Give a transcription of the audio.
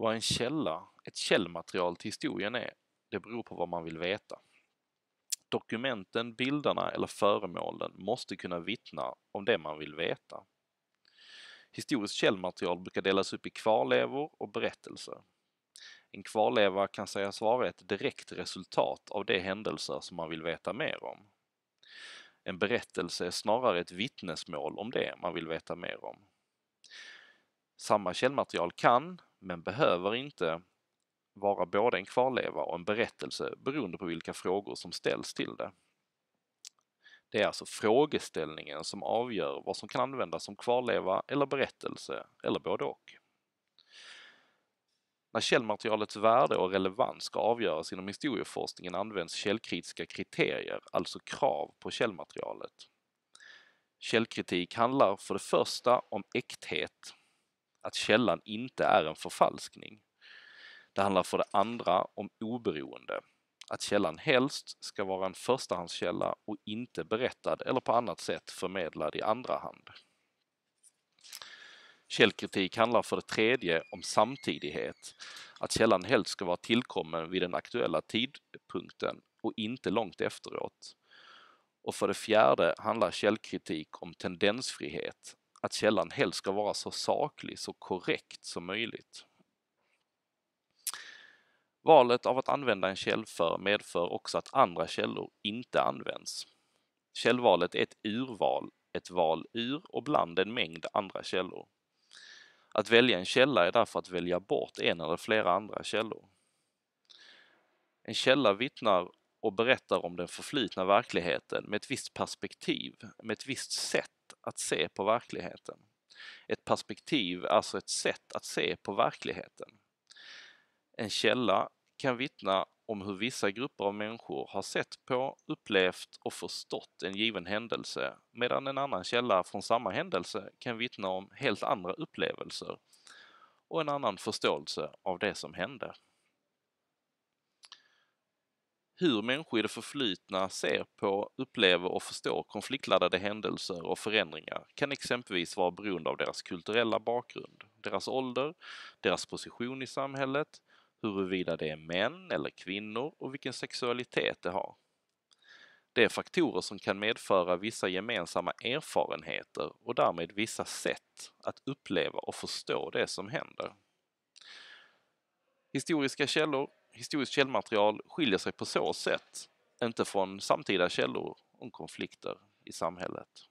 Vad en källa, ett källmaterial till historien är, det beror på vad man vill veta. Dokumenten, bilderna eller föremålen måste kunna vittna om det man vill veta. Historiskt källmaterial brukar delas upp i kvarlevor och berättelser. En kvarleva kan sägas vara ett direkt resultat av de händelser som man vill veta mer om. En berättelse är snarare ett vittnesmål om det man vill veta mer om. Samma källmaterial kan, men behöver inte vara både en kvarleva och en berättelse beroende på vilka frågor som ställs till det. Det är alltså frågeställningen som avgör vad som kan användas som kvarleva eller berättelse eller både och. När källmaterialets värde och relevans ska avgöras inom historieforskningen används källkritiska kriterier, alltså krav på källmaterialet. Källkritik handlar för det första om äkthet, att källan inte är en förfalskning. Det handlar för det andra om oberoende. Att källan helst ska vara en förstahandskälla och inte berättad eller på annat sätt förmedlad i andra hand. Källkritik handlar för det tredje om samtidighet, att källan helst ska vara tillkommen vid den aktuella tidpunkten och inte långt efteråt. Och för det fjärde handlar källkritik om tendensfrihet, att källan helst ska vara så saklig, så korrekt som möjligt. Valet av att använda en källför medför också att andra källor inte används. Källvalet är ett urval, ett val ur och bland en mängd andra källor. Att välja en källa är därför att välja bort en eller flera andra källor. En källa vittnar och berättar om den förflutna verkligheten med ett visst perspektiv, med ett visst sätt att se på verkligheten. Ett perspektiv, alltså ett sätt att se på verkligheten. En källa kan vittna om hur vissa grupper av människor har sett på, upplevt och förstått en given händelse medan en annan källa från samma händelse kan vittna om helt andra upplevelser och en annan förståelse av det som hände hur människor i det förflutna ser på, upplever och förstår konfliktladdade händelser och förändringar kan exempelvis vara beroende av deras kulturella bakgrund, deras ålder, deras position i samhället, huruvida det är män eller kvinnor och vilken sexualitet de har. Det är faktorer som kan medföra vissa gemensamma erfarenheter och därmed vissa sätt att uppleva och förstå det som händer. Historiska källor historiskt källmaterial skiljer sig på så sätt inte från samtida källor om konflikter i samhället.